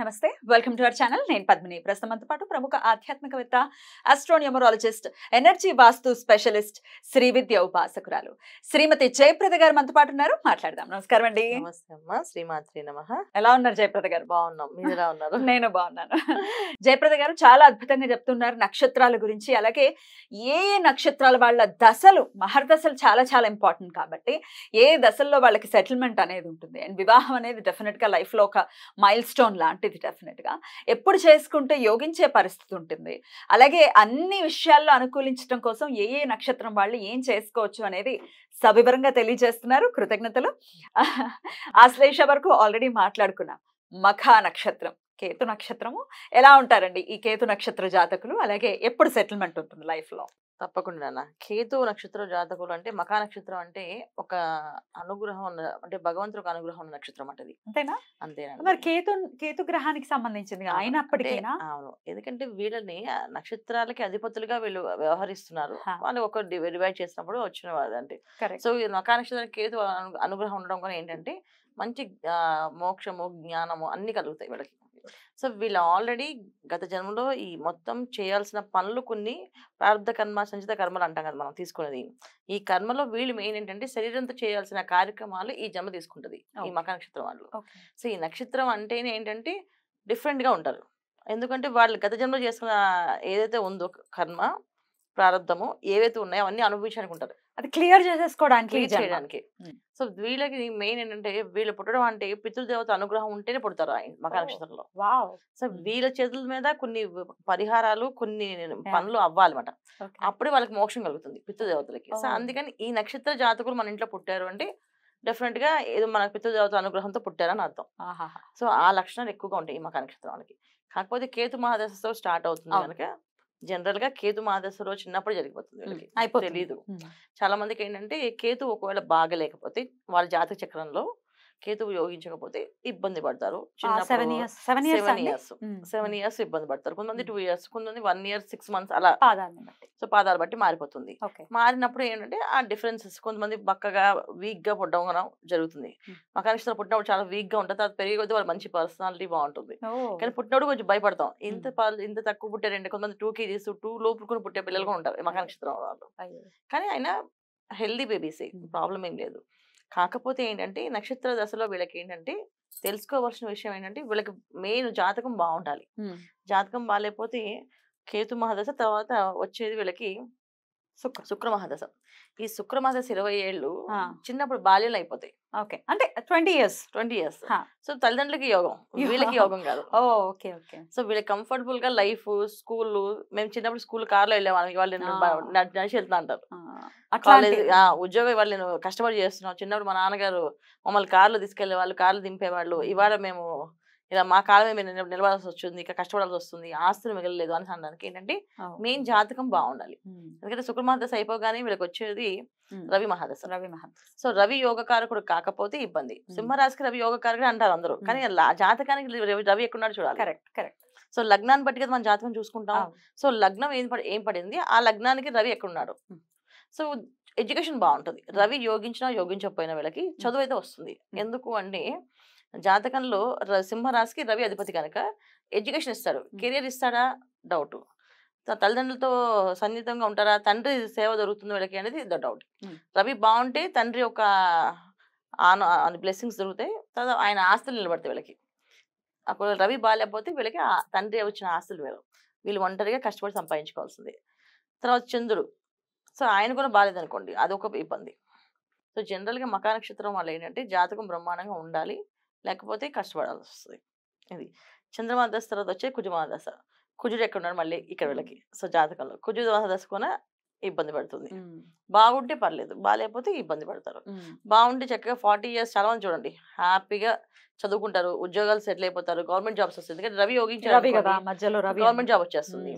నమస్తే welcome to our channel నేను పద్మిని అంత పాటు ప్రముఖ ఆధ్యాత్మికవేత్త astronumerologist energy vastu specialist Shri Vidya ఉపాసకురాలు శ్రీమతి జయప్రద గారు మనతో పాటు ఉన్నారు మాట్లాడదాం నమస్కారం అండి ఎలా ఉన్నారు జయప్రద గారు బాగున్నాం ఎలా ఉన్నారు నేను బాగున్నాను జయప్రద గారు చాలా అద్భుతంగా చెప్తున్నారు నక్షత్రాల గురించి అలాగే ఏ ఏ నక్షత్రాల వాళ్ళ దశలు మహర్దశలు చాలా చాలా ఇంపార్టెంట్ కాబట్టి ఏ దశల్లో వాళ్ళకి సెటిల్మెంట్ అనేది ఉంటుంది అండ్ వివాహం అనేది డెఫినెట్ గా లైఫ్ లో ఒక మైల్ స్టోన్ లాంటి ఇది డెఫినెట్గా ఎప్పుడు చేసుకుంటే యోగించే పరిస్థితి ఉంటుంది అలాగే అన్ని విషయాల్లో అనుకూలించడం కోసం ఏ ఏ నక్షత్రం వాళ్ళు ఏం చేసుకోవచ్చు అనేది సవివరంగా తెలియజేస్తున్నారు కృతజ్ఞతలు ఆశ్లేష వరకు ఆల్రెడీ మాట్లాడుకున్నాం మఖా నక్షత్రం కేతు నక్షత్రము ఎలా ఉంటారండి ఈ కేతు నక్షత్ర జాతకులు అలాగే ఎప్పుడు సెటిల్మెంట్ ఉంటుంది లైఫ్లో తప్పకుండా కేతు నక్షత్ర జాతకులు అంటే మకా నక్షత్రం అంటే ఒక అనుగ్రహం ఉన్న అంటే భగవంతుడు ఒక అనుగ్రహం ఉన్న నక్షత్రం అంటే అంతేనా అంతేనా మరి కేతు కేతు గ్రహానికి సంబంధించింది అయినప్పటికీ అవును ఎందుకంటే వీళ్ళని నక్షత్రాలకి అధిపతులుగా వీళ్ళు వ్యవహరిస్తున్నారు వాళ్ళు ఒక డివైడ్ చేసినప్పుడు వచ్చిన అంటే సో ఈ మకా నక్షత్రానికి కేతు అనుగ్రహం ఉండడం కూడా ఏంటంటే మంచి మోక్షము జ్ఞానము అన్ని కలుగుతాయి వీళ్ళకి సో వీళ్ళు ఆల్రెడీ గత జన్మలో ఈ మొత్తం చేయాల్సిన పనులు కొన్ని ప్రార్థ కర్మ సంచిత కర్మలు అంటాం కదా మనం తీసుకునేది ఈ కర్మలో వీళ్ళు మెయిన్ ఏంటంటే శరీరంతో చేయాల్సిన కార్యక్రమాలు ఈ జన్మ తీసుకుంటుంది ఈ మక నక్షత్రం వాళ్ళు సో ఈ నక్షత్రం అంటేనే ఏంటంటే డిఫరెంట్గా ఉంటారు ఎందుకంటే వాళ్ళు గత జన్మలో చేసుకున్న ఏదైతే ఉందో కర్మ ప్రారంభము ఏవైతే ఉన్నాయో అవన్నీ అనుభవించాలనుకుంటారు అది క్లియర్ చేసేసుకోవడానికి చేయడానికి సో వీళ్ళకి మెయిన్ ఏంటంటే వీళ్ళు పుట్టడం అంటే పితృదేవత అనుగ్రహం ఉంటేనే పుడతారు మకర నక్షత్రంలో సో వీళ్ళ చేతుల మీద కొన్ని పరిహారాలు కొన్ని పనులు అవ్వాలన్నమాట అప్పుడే వాళ్ళకి మోక్షం కలుగుతుంది పితృదేవతలకి సో అందుకని ఈ నక్షత్ర జాతకులు మన ఇంట్లో పుట్టారు అంటే డెఫినెట్ గా ఏదో మన పితృదేవత అనుగ్రహంతో పుట్టారని అర్థం సో ఆ లక్షణాలు ఎక్కువగా ఉంటాయి ఈ మకర వాళ్ళకి కాకపోతే కేతు మహాదశతో స్టార్ట్ అవుతుంది కనుక జనరల్ గా కేతు మాదశలో చిన్నప్పుడు జరిగిపోతుంది వీళ్ళకి తెలియదు చాలా మందికి ఏంటంటే కేతు ఒకవేళ బాగలేకపోతే వాళ్ళ జాతక చక్రంలో కేతువు యోగించకపోతే ఇబ్బంది పడతారు సెవెన్ ఇయర్స్ సెవెన్ ఇయర్స్ ఇబ్బంది పడతారు కొంతమంది టూ ఇయర్స్ కొంతమంది వన్ ఇయర్ సిక్స్ మంత్స్ అలా సో పాదాలు బట్టి మారిపోతుంది మారినప్పుడు ఏంటంటే ఆ డిఫరెన్సెస్ కొంతమంది బక్కగా వీక్ గా పుట్టడం జరుగుతుంది మకానిష్టం పుట్టినప్పుడు చాలా వీక్ గా ఉంటుంది అది పెరిగే కొద్దీ వాళ్ళ మంచి పర్సనాలిటీ బాగుంటుంది కానీ పుట్టినప్పుడు కొంచెం భయపడతాం ఇంత ఇంత తక్కువ పుట్టారంటే కొంతమంది టూ కేజీస్ టూ లోపు కూడా పుట్టే కూడా ఉంటారు మకానిక్షత్రం వాళ్ళు కానీ ఆయన హెల్దీ బేబీసే ప్రాబ్లం ఏం లేదు కాకపోతే ఏంటంటే నక్షత్ర దశలో వీళ్ళకి ఏంటంటే తెలుసుకోవాల్సిన విషయం ఏంటంటే వీళ్ళకి మెయిన్ జాతకం బాగుండాలి జాతకం బాగాలేకపోతే కేతు మహాదశ తర్వాత వచ్చేది వీళ్ళకి శుక్ర శుక్ర మహాదశ ఈ శుక్ర మహాదశ ఇరవై ఏళ్ళు చిన్నప్పుడు బాల్యం అయిపోతాయి ఓకే అంటే twenty years twenty years so తల్లిదండ్రులకి యోగం వీళ్ళకి యోగం కాదు ఓకే ఓకే సో వీళ్ళకి కంఫర్టబుల్ గా లైఫ్ స్కూల్ మేము చిన్నప్పుడు స్కూల్ కార్ వెళ్ళే వాళ్ళకి వాళ్ళు నడిచి వెళ్తా అంటారు ఉద్యోగం ఇవాళ నేను కష్టపడి చేస్తున్నాను చిన్నప్పుడు మా నాన్నగారు మమ్మల్ని కార్లు తీసుకెళ్లే వాళ్ళు కార్లు దింపేవాళ్ళు ఇవాళ మేము ఇలా మా కాలమే మేము నిలబడాల్సి వస్తుంది ఇక కష్టపడాల్సి వస్తుంది ఆస్తులు మిగలలేదు అని అనడానికి ఏంటంటే మెయిన్ జాతకం బాగుండాలి ఎందుకంటే శుక్రమహాదశ అయిపోగానే వీళ్ళకి వచ్చేది రవి మహాదశ రవి మహాదశ సో రవి యోగకారకుడు కాకపోతే ఇబ్బంది సింహరాశికి రవి యోగకారకుడు అంటారు అందరూ కానీ జాతకానికి రవి ఎక్కడున్నాడు చూడాలి కరెక్ట్ కరెక్ట్ సో లగ్నాన్ని బట్టి కదా మనం జాతకం చూసుకుంటాం సో లగ్నం ఏం ఏం పడింది ఆ లగ్నానికి రవి ఎక్కడున్నాడు సో ఎడ్యుకేషన్ బాగుంటుంది రవి యోగించినా యోగించకపోయినా వీళ్ళకి చదువు అయితే వస్తుంది ఎందుకు అంటే జాతకంలో సింహరాశికి రవి అధిపతి కనుక ఎడ్యుకేషన్ ఇస్తాడు కెరియర్ ఇస్తాడా డౌట్ తల్లిదండ్రులతో సన్నిహితంగా ఉంటారా తండ్రి సేవ దొరుకుతుంది వీళ్ళకి అనేది ద డౌట్ రవి బాగుంటే తండ్రి ఒక ఆన బ్లెస్సింగ్స్ దొరుకుతాయి తర్వాత ఆయన ఆస్తులు నిలబడతాయి వీళ్ళకి అప్పుడు రవి బాగాలేకపోతే వీళ్ళకి తండ్రి వచ్చిన ఆస్తులు వేరు వీళ్ళు ఒంటరిగా కష్టపడి సంపాదించుకోవాల్సిందే తర్వాత చంద్రుడు సో ఆయన కూడా బాగాలేదనుకోండి అదొక ఇబ్బంది సో జనరల్గా మకా నక్షత్రం వల్ల ఏంటంటే జాతకం బ్రహ్మాండంగా ఉండాలి లేకపోతే కష్టపడాల్సి వస్తుంది ఇది చంద్రమా దశ తర్వాత వచ్చే కుజమా దశ కుజుడు ఎక్కడ ఉన్నాడు మళ్ళీ ఇక్కడ వీళ్ళకి సో జాతకంలో కుజు దశ కూడా ఇబ్బంది పడుతుంది బాగుంటే పర్లేదు బాగాలేకపోతే ఇబ్బంది పడతారు బాగుంటే చక్కగా ఫార్టీ ఇయర్స్ చాలా మంది చూడండి హ్యాపీగా చదువుకుంటారు ఉద్యోగాలు సెటిల్ అయిపోతారు గవర్నమెంట్ జాబ్స్ వస్తుంది ఎందుకంటే రవి యోగించారు గవర్నమెంట్ జాబ్ వచ్చేస్తుంది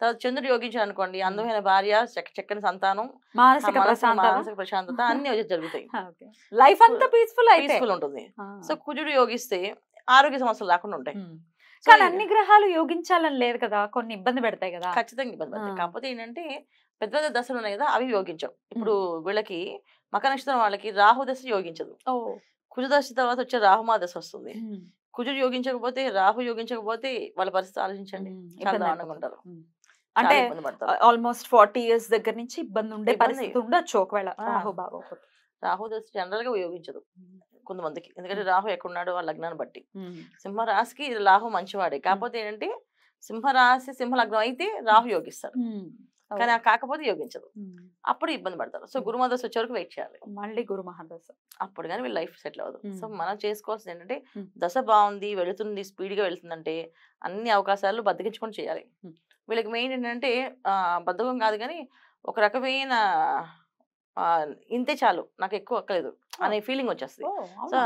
తర్వాత చంద్రుడు యోగించాడు అనుకోండి అందమైన భార్య చక్కని సంతానం మానసిక మానసిక ప్రశాంతత అన్ని జరుగుతాయి లైఫ్ అంతా పీస్ఫుల్ పీస్ఫుల్ ఉంటుంది సో కుజుడు యోగిస్తే ఆరోగ్య సమస్యలు రాకుండా ఉంటాయి కానీ అన్ని గ్రహాలు యోగించాలని లేదు కదా కొన్ని ఇబ్బంది పెడతాయి కదా ఖచ్చితంగా ఇబ్బంది పెడతాయి కాకపోతే ఏంటంటే పెద్ద పెద్ద దశలు ఉన్నాయి కదా అవి యోగించవు ఇప్పుడు వీళ్ళకి మకర నక్షత్రం వాళ్ళకి రాహు దశ యోగించదు దశ తర్వాత వచ్చే రాహుమా దశ వస్తుంది కుజుడు యోగించకపోతే రాహు యోగించకపోతే వాళ్ళ పరిస్థితి ఆలోచించండి చాలా దారుణంగా అంటే ఆల్మోస్ట్ ఫార్టీ ఇయర్స్ దగ్గర నుంచి ఇబ్బంది ఉండే పరిస్థితి ఉండొచ్చు ఒకవేళ రాహు బాగా రాహు జనరల్ గా ఉపయోగించదు కొంతమందికి ఎందుకంటే రాహు ఎక్కడున్నాడు వాళ్ళ లగ్నాన్ని బట్టి సింహరాశికి రాహు మంచివాడే కాకపోతే ఏంటంటే సింహరాశి సింహ లగ్నం అయితే రాహు యోగిస్తారు కానీ కాకపోతే యోగించదు అప్పుడు ఇబ్బంది పడతారు సో గురు మహాదశ వచ్చే వరకు వెయిట్ చేయాలి మళ్ళీ గురు మహాదశ అప్పుడు కానీ వీళ్ళు లైఫ్ సెటిల్ అవ్వదు సో మనం చేసుకోవాల్సింది ఏంటంటే దశ బాగుంది వెళుతుంది స్పీడ్గా వెళుతుందంటే అన్ని అవకాశాలు బతికించుకొని చేయాలి వీళ్ళకి మెయిన్ ఏంటంటే బద్ధకం కాదు కానీ ఒక రకమైన ఇంతే చాలు నాకు ఎక్కువ అక్కలేదు అనే ఫీలింగ్ వచ్చేస్తుంది సో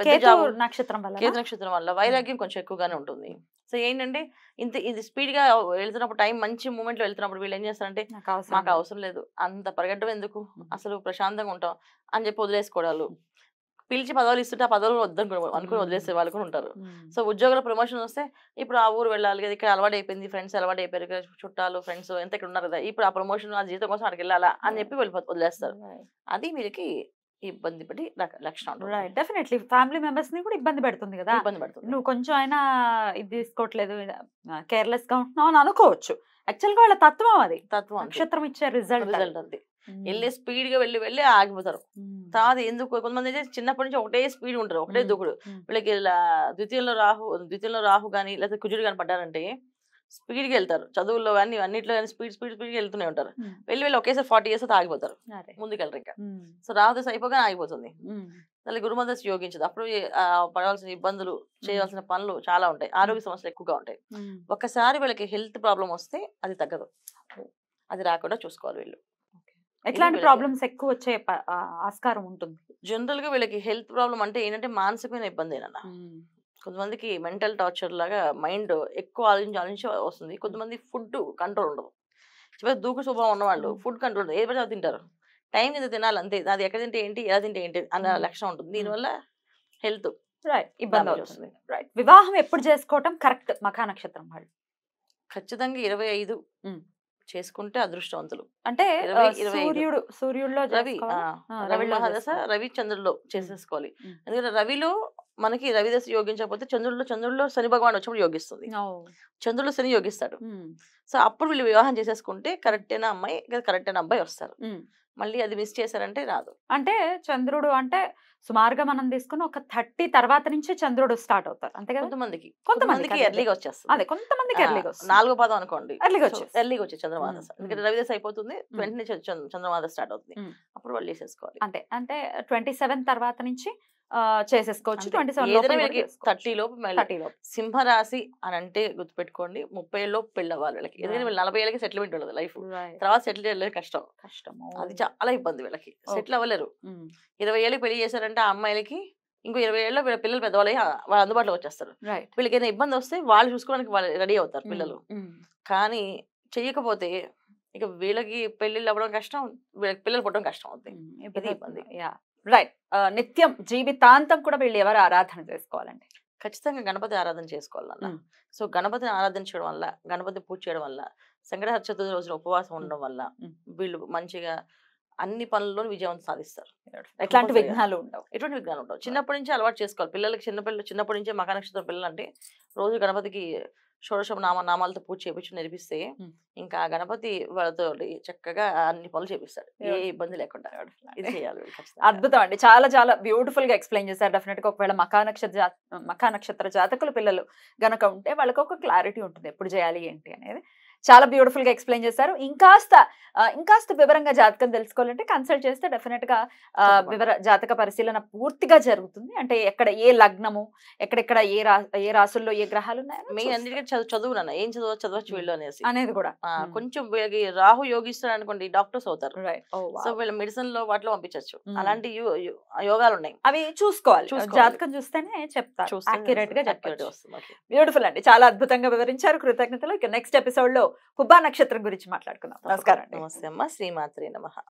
పెద్ద నక్షత్రం వల్ల కేతు నక్షత్రం వల్ల వైరాగ్యం కొంచెం ఎక్కువగానే ఉంటుంది సో ఏంటంటే ఇంత ఇది స్పీడ్ గా వెళ్తున్నప్పుడు టైం మంచి మూమెంట్ లో వెళ్తున్నప్పుడు వీళ్ళు ఏం చేస్తారంటే మాకు అవసరం లేదు అంత పరిగెట్టడం ఎందుకు అసలు ప్రశాంతంగా ఉంటాం అని చెప్పి వదిలేసుకోవడాలు పిలిచి పదవులు ఇస్తుంటే ఆ పదవులు వద్దనుకుని అనుకుని వదిలేసే వాళ్ళు కూడా ఉంటారు సో ఉద్యోగుల ప్రమోషన్ వస్తే ఇప్పుడు ఆ ఊరు వెళ్ళాలి ఇక్కడ అలవాటు అయిపోయింది ఫ్రెండ్స్ అలవాటు అయిపోయారు చుట్టాలు ఫ్రెండ్స్ ఎంత ఇక్కడ ఉన్నారు కదా ఇప్పుడు ఆ ప్రమోషన్ ఆ జీతం కోసం అక్కడికి వెళ్ళాలా అని చెప్పి వెళ్ళి వదిలేస్తారు అది వీళ్ళకి ఇబ్బంది పడి లక్షణం డెఫినెట్లీ ఫ్యామిలీ మెంబర్స్ ని కూడా ఇబ్బంది పెడుతుంది కదా ఇబ్బంది పెడుతుంది నువ్వు కొంచెం అయినా ఇది తీసుకోవట్లేదు కేర్లెస్ గా ఉంటున్నావు అని అనుకోవచ్చు యాక్చువల్ గా వాళ్ళ తత్వం అది తత్వం నక్షత్రం ఇచ్చే రిజల్ట్ రిజల్ట్ అది వెళ్ళి స్పీడ్ గా వెళ్ళి వెళ్ళి ఆగిపోతారు తర్వాత ఎందుకు కొంతమంది అయితే చిన్నప్పటి నుంచి ఒకటే స్పీడ్ ఉంటారు ఒకటే దూకుడు వీళ్ళకి ఇలా ద్వితీయంలో రాహు ద్వితీయంలో రాహు కానీ లేకపోతే కుజుడు కానీ పడ్డారంటే గా వెళ్తారు చదువుల్లో కానీ అన్నిట్లో కానీ స్పీడ్ స్పీడ్ స్పీడ్గా వెళ్తూనే ఉంటారు వెళ్ళి వెళ్ళి ఒకేసారి ఫార్టీ ఇయర్స్ ఆగిపోతారు ముందుకెళ్ళరు ఇంకా సో రాహుదేశ అయిపోగానే ఆగిపోతుంది అలాగే గురుమదశ యోగించదు అప్పుడు పడవలసిన ఇబ్బందులు చేయవలసిన పనులు చాలా ఉంటాయి ఆరోగ్య సమస్యలు ఎక్కువగా ఉంటాయి ఒక్కసారి వీళ్ళకి హెల్త్ ప్రాబ్లం వస్తే అది తగ్గదు అది రాకుండా చూసుకోవాలి వీళ్ళు ఎట్లాంటి ప్రాబ్లమ్స్ ఎక్కువ వచ్చే ఆస్కారం ఉంటుంది జనరల్ గా వీళ్ళకి హెల్త్ ప్రాబ్లం అంటే ఏంటంటే మానసికమైన ఇబ్బంది ఏనన్నా కొంతమందికి మెంటల్ టార్చర్ లాగా మైండ్ ఎక్కువ ఆలోచించి ఆలోచించి వస్తుంది కొంతమంది ఫుడ్ కంట్రోల్ ఉండదు చివరి దూకు స్వభావం ఉన్నవాళ్ళు ఫుడ్ కంట్రోల్ ఉండదు ఏదైనా తింటారు టైం మీద తినాలి అంతే అది ఎక్కడ తింటే ఏంటి ఎలా తింటే ఏంటి అన్న లక్షణం ఉంటుంది దీనివల్ల హెల్త్ ఇబ్బంది వివాహం ఎప్పుడు చేసుకోవటం కరెక్ట్ మఖా నక్షత్రం వాళ్ళు ఖచ్చితంగా ఇరవై ఐదు చేసుకుంటే అదృష్టవంతులు అంటే సూర్యుడు సూర్యుడులో రవి రవి రవిచంద్రుల్లో చేసేసుకోవాలి ఎందుకంటే రవిలో మనకి రవిదశ యోగించకపోతే చంద్రుడు చంద్రుడిలో శని భగవాన్ వచ్చినప్పుడు యోగిస్తుంది చంద్రుడు శని యోగిస్తాడు సో అప్పుడు వీళ్ళు వివాహం చేసేసుకుంటే కరెక్ట్ అయిన అమ్మాయి కరెక్ట్ అయిన అబ్బాయి వస్తారు మళ్ళీ అది మిస్ చేశారంటే రాదు అంటే చంద్రుడు అంటే సుమారుగా మనం తీసుకుని ఒక థర్టీ తర్వాత నుంచి చంద్రుడు స్టార్ట్ అవుతారు అంతే కొంతమందికి కొంతమందికి ఎర్లీగా వచ్చేస్తారు అదే కొంతమందికి ఎర్లీగా నాలుగో పదం అనుకోండి ఎర్లీగా వచ్చి ఎర్లీగా వచ్చి చంద్రమాద ఎందుకంటే రవిదేశ్ అయిపోతుంది వెంటనే చంద్రమాద స్టార్ట్ అవుతుంది అప్పుడు వాళ్ళు చేసేసుకోవాలి అంతే అంటే ట్వంటీ తర్వాత నుంచి చేసేసుకోవచ్చు ట్వంటీ సెవెన్ లోపు సింహరాశి అని అంటే గుర్తుపెట్టుకోండి ముప్పై లోపు పెళ్ళి వాళ్ళకి ఎందుకంటే వీళ్ళు నలభై ఏళ్ళకి సెటిల్మెంట్ ఉండదు లైఫ్ తర్వాత సెటిల్ చేయలేదు కష్టం కష్టం అది చాలా ఇబ్బంది వీళ్ళకి సెటిల్ అవ్వలేరు ఇరవై ఏళ్ళకి పెళ్లి చేశారంటే ఆ అమ్మాయిలకి ఇంకో ఇరవై ఏళ్ళ వీళ్ళ పిల్లలు పెద్దవాళ్ళు వాళ్ళు అందుబాటులో వచ్చేస్తారు వీళ్ళకి ఏదైనా ఇబ్బంది వస్తే వాళ్ళు చూసుకోవడానికి వాళ్ళు రెడీ అవుతారు పిల్లలు కానీ చెయ్యకపోతే ఇక వీళ్ళకి పెళ్ళిళ్ళు అవ్వడం కష్టం వీళ్ళకి పిల్లలు పుట్టడం కష్టం అవుతుంది ఇబ్బంది యా రైట్ నిత్యం జీవితాంతం కూడా వీళ్ళు ఎవరు ఆరాధన చేసుకోవాలండి ఖచ్చితంగా గణపతి ఆరాధన చేసుకోవాలన్న సో గణపతిని ఆరాధించడం వల్ల గణపతి పూజ చేయడం వల్ల సంగ్రహ చతుర్థి రోజున ఉపవాసం ఉండడం వల్ల వీళ్ళు మంచిగా అన్ని పనుల్లో విజయవంతం సాధిస్తారు ఎట్లాంటి విఘ్నాలు ఉండవు ఎటువంటి విఘ్నాలు ఉండవు చిన్నప్పటి నుంచి అలవాటు చేసుకోవాలి పిల్లలకి చిన్నపిల్లలు చిన్నప్పటి నుంచే మకానక్షత్రం పిల్లలు అంటే రోజు గణపతికి షోడశ నామ నామాలతో పూజ చేపించి నేర్పిస్తే ఇంకా గణపతి వాళ్ళతో చక్కగా అన్ని పనులు చేపిస్తాడు ఏ ఇబ్బంది లేకుండా అద్భుతం అండి చాలా చాలా బ్యూటిఫుల్ గా ఎక్స్ప్లెయిన్ చేశారు డెఫినెట్ గా ఒకవేళ మకా నక్షత్ర మకా నక్షత్ర జాతకుల పిల్లలు గనక ఉంటే వాళ్ళకి ఒక క్లారిటీ ఉంటుంది ఎప్పుడు చేయాలి ఏంటి అనేది చాలా బ్యూటిఫుల్ గా ఎక్స్ప్లెయిన్ చేశారు ఇంకాస్త ఇంకాస్త వివరంగా జాతకం తెలుసుకోవాలంటే కన్సల్ట్ చేస్తే డెఫినెట్ గా వివర జాతక పరిశీలన పూర్తిగా జరుగుతుంది అంటే ఎక్కడ ఏ లగ్నము ఎక్కడెక్కడ ఏ రా ఏ రాసుల్లో ఏ గ్రహాలు ఉన్నాయి మెయిన్ ఏం చదువు చదవచ్చు వీళ్ళు అనేసి అనేది కూడా కొంచెం రాహు యోగిస్తున్నారు అనుకోండి డాక్టర్స్ అవుతారు oh, సో వీళ్ళ మెడిసిన్ లో వాటిలో పంపించవచ్చు అలాంటి యోగాలు ఉన్నాయి అవి చూసుకోవాలి జాతకం చూస్తేనే చెప్తారు బ్యూటిఫుల్ అండి చాలా అద్భుతంగా వివరించారు కృతజ్ఞతలు నెక్స్ట్ ఎపిసోడ్ లో పుబ్బా నక్షత్రం గురించి మాట్లాడుకుందాం నమస్కారం నమస్తే అమ్మ శ్రీమాత్రి నమ